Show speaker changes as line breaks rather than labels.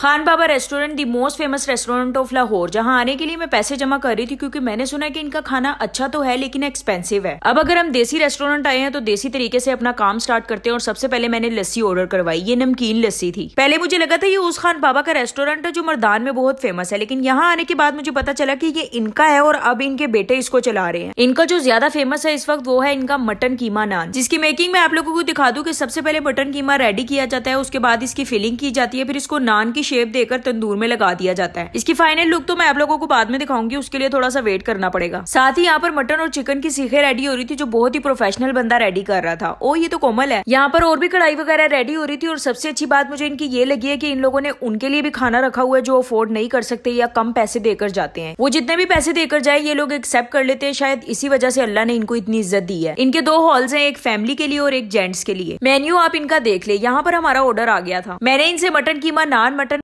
Khan Baba restaurant the most famous restaurant of Lahore जहां आने के लिए मैं पैसे जमा कर रही थी क्योंकि मैंने सुना कि इनका खाना अच्छा तो है लेकिन एक्सपेंसिव है अब अगर हम देसी रेस्टोरेंट आए हैं तो देसी तरीके से अपना काम स्टार्ट करते हैं और सबसे पहले मैंने लस्सी ऑर्डर करवाई ये नमकीन लस्सी थी पहले मुझे लगा था ये उस खान बाबा का रेस्टोरेंट है जो मरदान में बहुत फेमस है लेकिन यहाँ आने के बाद मुझे पता चला की ये इनका है और अब इनके बेटे इसको चला रहे हैं इनका जो ज्यादा फेमस है इस वक्त वो है इनका मटन कीमा नान जिसकी मेकिंग मैं आप लोगों को दिखा दू की सबसे पहले मटन कीमा रेडी किया जाता है उसके बाद इसकी फिलिंग की जाती है फिर इसको नान की शेप देकर तंदूर में लगा दिया जाता है इसकी फाइनल लुक तो मैं आप लोगों को बाद में दिखाऊंगी उसके लिए थोड़ा सा वेट करना पड़ेगा साथ ही यहाँ पर मटन और चिकन की सीखे रेडी हो रही थी जो बहुत ही प्रोफेशनल बंदा रेडी कर रहा था ओ ये तो कोमल है यहाँ पर और भी कढ़ाई वगैरह रेडी हो रही थी और सबसे अच्छी बात मुझे इनकी ये लगी है की इन लोगों ने उनके लिए भी खाना रखा हुआ है जो अफोर्ड नहीं कर सकते या कम पैसे देकर जाते हैं वो जितने भी पैसे देकर जाए ये लोग एक्सेप्ट कर लेते हैं शायद इसी वजह से अल्लाह ने इनको इतनी इज्जत दी है इनके दो हॉल्स हैं एक फैमिली के लिए और एक जेंट्स के लिए मेन्यू आप इनका देख ले यहाँ पर हमारा ऑर्डर आ गया था मैंने इनसे मटन कीमा नान मटन